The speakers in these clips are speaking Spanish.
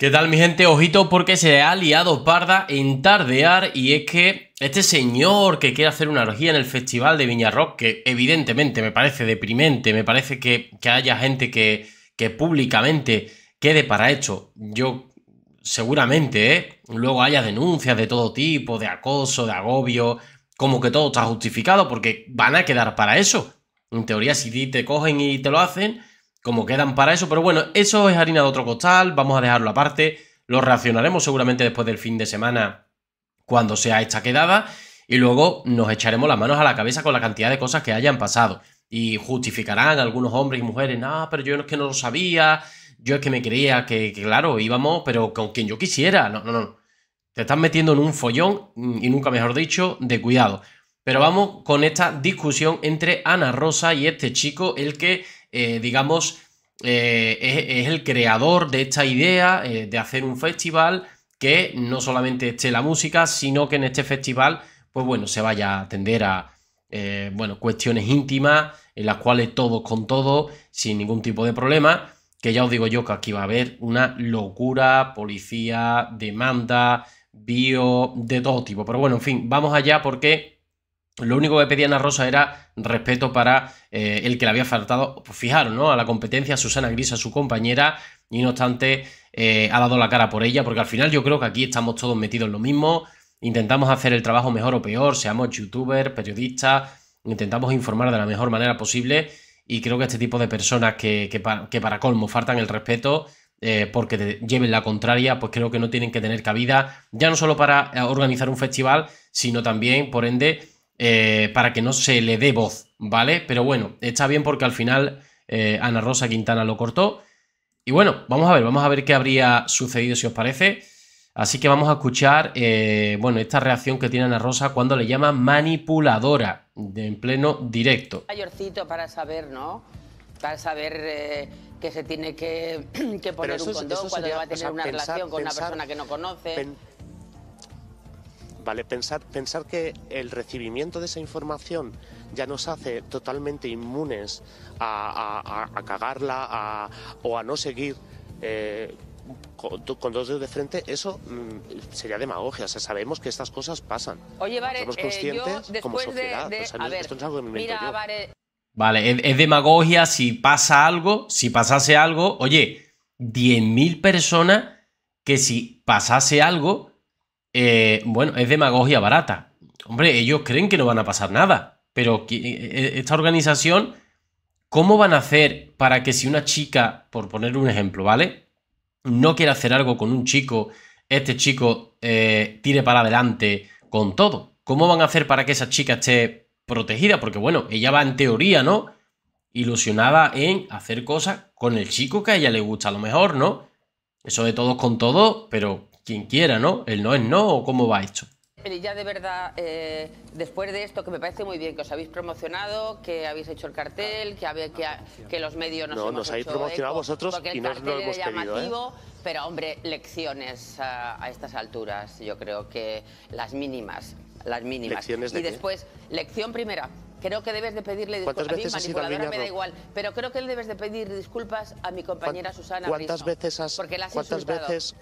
¿Qué tal mi gente? Ojito porque se ha liado parda en tardear y es que este señor que quiere hacer una orgía en el Festival de Viñarrock, que evidentemente me parece deprimente, me parece que, haya gente que, que, públicamente quede para hecho, yo seguramente, ¿eh? Luego haya denuncias de todo tipo, de acoso, de agobio, como que todo está justificado porque van a quedar para eso. En teoría si te cogen y te lo hacen, como quedan para eso, pero bueno, eso es harina de otro costal, vamos a dejarlo aparte, lo reaccionaremos seguramente después del fin de semana cuando sea esta quedada y luego nos echaremos las manos a la cabeza con la cantidad de cosas que hayan pasado y justificarán algunos hombres y mujeres, Ah, pero yo es que no lo sabía, yo es que me creía que, que claro, íbamos, pero con quien yo quisiera, no, no, no, te estás metiendo en un follón mm, y nunca mejor dicho, de cuidado. Pero vamos con esta discusión entre Ana Rosa y este chico, el que eh, digamos, eh, es, el creador de esta idea eh, de hacer un festival que no solamente esté la música, sino que en este festival, pues bueno, se vaya a atender a bueno, cuestiones íntimas, en las cuales todos con todo sin ningún tipo de problema, que ya os digo yo que aquí va a haber una locura, policía, demanda, bio, de todo tipo. Pero bueno, en fin, vamos allá porque lo único que pedía Ana Rosa era respeto para eh, el que le había faltado, pues fijaros, ¿no? A la competencia, Susana Gris, a su compañera, y no obstante, eh, ha dado la cara por ella, porque al final yo creo que aquí estamos todos metidos en lo mismo, intentamos hacer el trabajo mejor o peor, seamos youtubers, periodistas, intentamos informar de la mejor manera posible, y creo que este tipo de personas que, que, para, colmo faltan el respeto, eh, porque lleven la contraria, pues creo que no tienen que tener cabida, ya no solo para organizar un festival, sino también, por ende, eh, para que no se le dé voz, ¿vale? Pero bueno, está bien porque al final eh, Ana Rosa Quintana lo cortó. Y bueno, vamos a ver, vamos a ver qué habría sucedido si os parece. Así que vamos a escuchar, eh, bueno, esta reacción que tiene Ana Rosa cuando le llama manipuladora de, en pleno directo. Mayorcito para saber, ¿no? Para saber que se tiene que, poner un condón cuando va a tener una relación con una persona que no conoce. ¿vale? Pensar, pensar que el recibimiento de esa información ya nos hace totalmente inmunes a, a, a cagarla o a no seguir. Eh, con, dos dedos de frente, eso mm, sería demagogia. sabemos que estas cosas pasan. Somos eh, conscientes como sociedad. esto es algo Vale, es, es, demagogia si pasa algo, si pasase algo, oye, 10.000 personas que si pasase algo eh, bueno, es demagogia barata. Hombre, ellos creen que no van a pasar nada, pero eh, eh, esta organización, ¿cómo van a hacer para que si una chica, por poner un ejemplo, ¿vale? No quiere hacer algo con un chico, este chico tire para adelante con todo. ¿Cómo van a hacer para que esa chica esté protegida? Porque bueno, ella va en teoría, ¿no? Ilusionada en hacer cosas con el chico que a ella le gusta a lo mejor, ¿no? Eso de todos con todo, pero quien quiera, ¿no? El no es no o cómo va hecho? ya de verdad, eh, después de esto, que me parece muy bien que os habéis promocionado, que habéis hecho el cartel, que, habéis, que, que, los medios nos No, nos habéis promocionado vosotros y no lo hemos pedido. ¿eh? Pero, hombre, lecciones a, estas alturas, yo creo que las mínimas, las mínimas. ¿Lecciones de y después, lección primera, creo que debes de pedirle disculpas. a manipuladora me da igual, pero creo que debes de pedir disculpas a mi compañera Susana ¿Cuántas veces has, cuántas veces,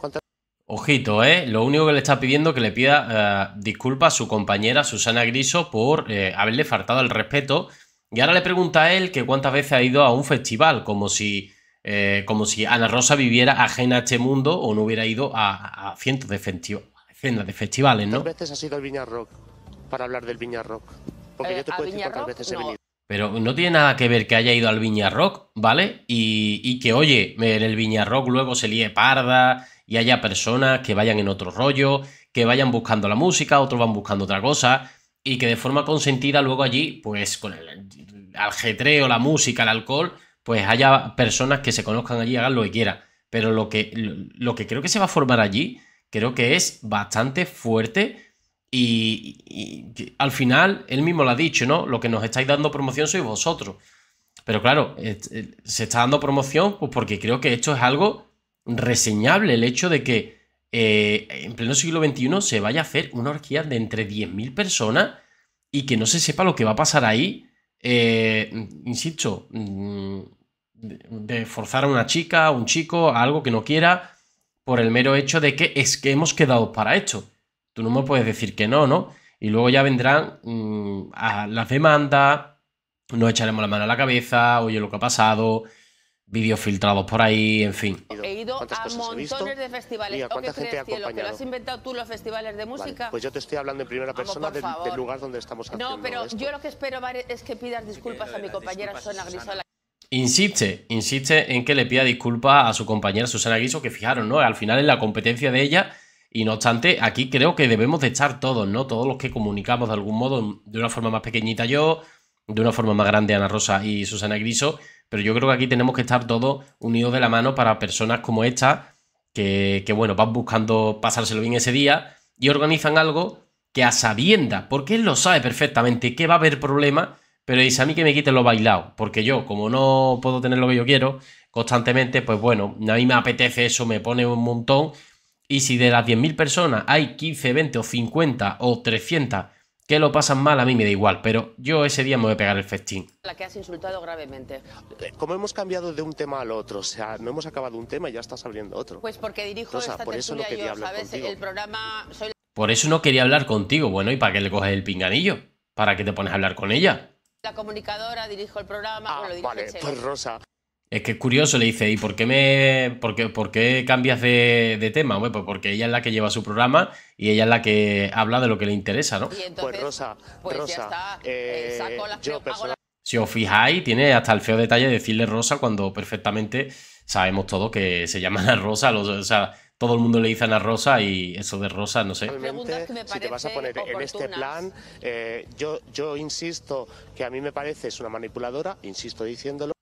Ojito, ¿eh? Lo único que le está pidiendo es que le pida eh, disculpas a su compañera Susana Griso por eh, haberle faltado el respeto. Y ahora le pregunta a él que cuántas veces ha ido a un festival, como si, eh, como si Ana Rosa viviera ajena a este mundo o no hubiera ido a, cientos de, de festivales, ¿no? ¿Cuántas veces has ido al Rock para hablar del rock Porque yo te puedo decir cuántas veces he pero no tiene nada que ver que haya ido al Viñarrock, ¿vale? Y, que, oye, en el Viñarrock luego se líe parda y haya personas que vayan en otro rollo, que vayan buscando la música, otros van buscando otra cosa, y que de forma consentida luego allí, pues con el aljetreo, la música, el alcohol, pues haya personas que se conozcan allí, hagan lo que quieran. Pero lo que, lo que creo que se va a formar allí, creo que es bastante fuerte y, al final, él mismo lo ha dicho, ¿no? Lo que nos estáis dando promoción sois vosotros. Pero claro, eh, se está dando promoción pues porque creo que esto es algo reseñable, el hecho de que eh, en pleno siglo XXI se vaya a hacer una orgía de entre 10.000 personas y que no se sepa lo que va a pasar ahí. Eh, insisto, mm, de forzar a una chica, a un chico, a algo que no quiera, por el mero hecho de que es que hemos quedado para esto tú no me puedes decir que no, ¿no? Y luego ya vendrán mm, las demandas, nos echaremos la mano a la cabeza, oye lo que ha pasado, vídeos filtrados por ahí, en fin. He ido a montones de festivales. Mira, ¿cuánta gente que lo has inventado tú los festivales de música. pues yo te estoy hablando en primera persona del, lugar donde estamos aquí. No, pero yo lo que espero, es que pidas disculpas a mi compañera Susana Grisola. Insiste, insiste en que le pida disculpas a su compañera Susana Griso, que fijaron, ¿no? Al final en la competencia de ella y no obstante, aquí creo que debemos de estar todos, ¿no? Todos los que comunicamos de algún modo, de una forma más pequeñita yo, de una forma más grande Ana Rosa y Susana Griso, pero yo creo que aquí tenemos que estar todos unidos de la mano para personas como esta, que, bueno, van buscando pasárselo bien ese día y organizan algo que a sabienda, porque él lo sabe perfectamente, que va a haber problema pero dice a mí que me quiten lo bailado, porque yo, como no puedo tener lo que yo quiero constantemente, pues bueno, a mí me apetece eso, me pone un montón y si de las 10.000 personas hay 15, 20 o 50 o 300 que lo pasan mal, a mí me da igual, pero yo ese día me voy a pegar el festín. La que has insultado gravemente. Eh, como hemos cambiado de un tema al otro, o sea, no hemos acabado un tema y ya estás abriendo otro. Pues porque dirijo esta por eso no quería yo, hablar ¿sabes? Contigo. El programa Por eso no quería hablar contigo, bueno, ¿y para qué le coges el pinganillo? ¿Para qué te pones a hablar con ella? La comunicadora, dirijo el programa. Ah, vale, pues Rosa. Es que es curioso, le dice, ¿y por qué me. por qué, por cambias de, tema? pues porque ella es la que lleva su programa y ella es la que habla de lo que le interesa, ¿no? pues Rosa, pues Rosa, está. Eh, eh, si os fijáis, tiene hasta el feo detalle de decirle Rosa cuando perfectamente sabemos todo que se llama Ana Rosa, o sea, todo el mundo le dice Ana Rosa y eso de Rosa, no sé. si te vas a poner en este plan, eh, yo, yo insisto que a mí me parece es una manipuladora, insisto diciéndolo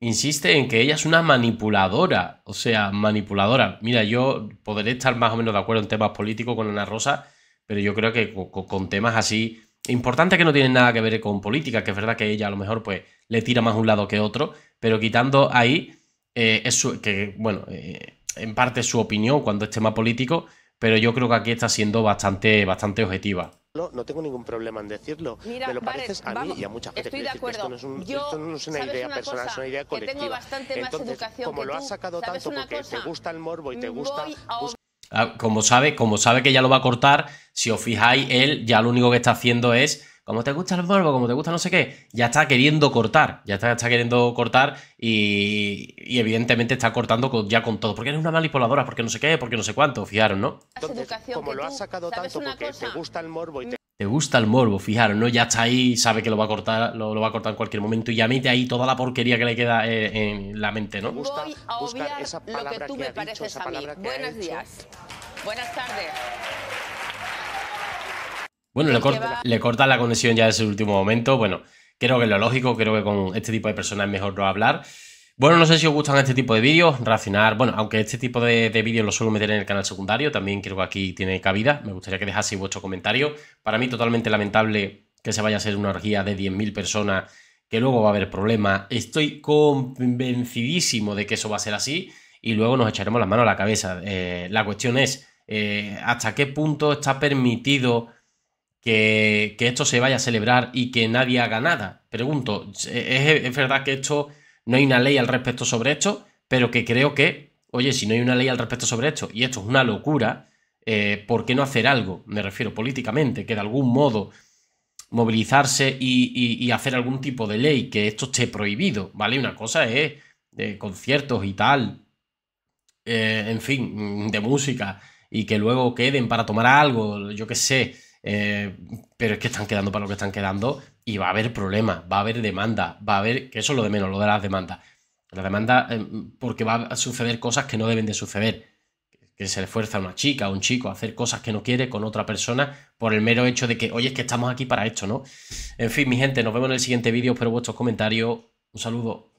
insiste en que ella es una manipuladora. O sea, manipuladora. Mira, yo podré estar más o menos de acuerdo en temas políticos con Ana Rosa, pero yo creo que con, temas así importantes que no tienen nada que ver con política, que es verdad que ella a lo mejor pues le tira más un lado que otro, pero quitando ahí, eh, que bueno, eh, en parte su opinión cuando es tema político, pero yo creo que aquí está siendo bastante, bastante objetiva no, tengo ningún problema en decirlo. me lo a mí y a mucha gente. Estoy de acuerdo. Esto no es, una idea personal, es una idea colectiva. Entonces, como lo has sacado tanto porque te gusta el morbo y te gusta... Ah, como sabe, como sabe que ya lo va a cortar, si os fijáis, él ya lo único que está haciendo es como te gusta el morbo, como te gusta no sé qué, ya está queriendo cortar, ya está, está queriendo cortar y, evidentemente está cortando ya con todo, porque eres una manipuladora, porque no sé qué, porque no sé cuánto, fijaron, ¿no? como lo te gusta el morbo fijaros, ¿no? Ya está ahí, sabe que lo va a cortar, lo, va a cortar en cualquier momento y ya mete ahí toda la porquería que le queda eh, en, la mente, ¿no? Voy a lo que tú me pareces a Buenos días. Buenas tardes. Bueno, le, corta cortan la conexión ya en el último momento. Bueno, creo que es lo lógico, creo que con este tipo de personas es mejor no hablar. Bueno, no sé si os gustan este tipo de vídeos, reaccionar, bueno, aunque este tipo de, vídeos lo suelo meter en el canal secundario, también creo que aquí tiene cabida, me gustaría que dejaseis vuestro comentario. Para mí totalmente lamentable que se vaya a ser una orgía de 10.000 personas, que luego va a haber problemas. Estoy convencidísimo de que eso va a ser así y luego nos echaremos las manos a la cabeza. Eh, la cuestión es, eh, ¿hasta qué punto está permitido que, esto se vaya a celebrar y que nadie haga nada. Pregunto, es, verdad que esto no hay una ley al respecto sobre esto, pero que creo que, oye, si no hay una ley al respecto sobre esto y esto es una locura, eh, ¿por qué no hacer algo? Me refiero políticamente, que de algún modo movilizarse y, hacer algún tipo de ley, que esto esté prohibido, ¿vale? Una cosa es de eh, conciertos y tal, eh, en fin, de música, y que luego queden para tomar algo, yo qué sé, eh, pero es que están quedando para lo que están quedando y va a haber problemas, va a haber demanda, va a haber, que eso es lo de menos, lo de las demandas. La demanda eh, porque va a suceder cosas que no deben de suceder. Que se le fuerza a una chica o un chico a hacer cosas que no quiere con otra persona por el mero hecho de que, oye, es que estamos aquí para esto, ¿no? En fin, mi gente, nos vemos en el siguiente vídeo, espero vuestros comentarios. Un saludo.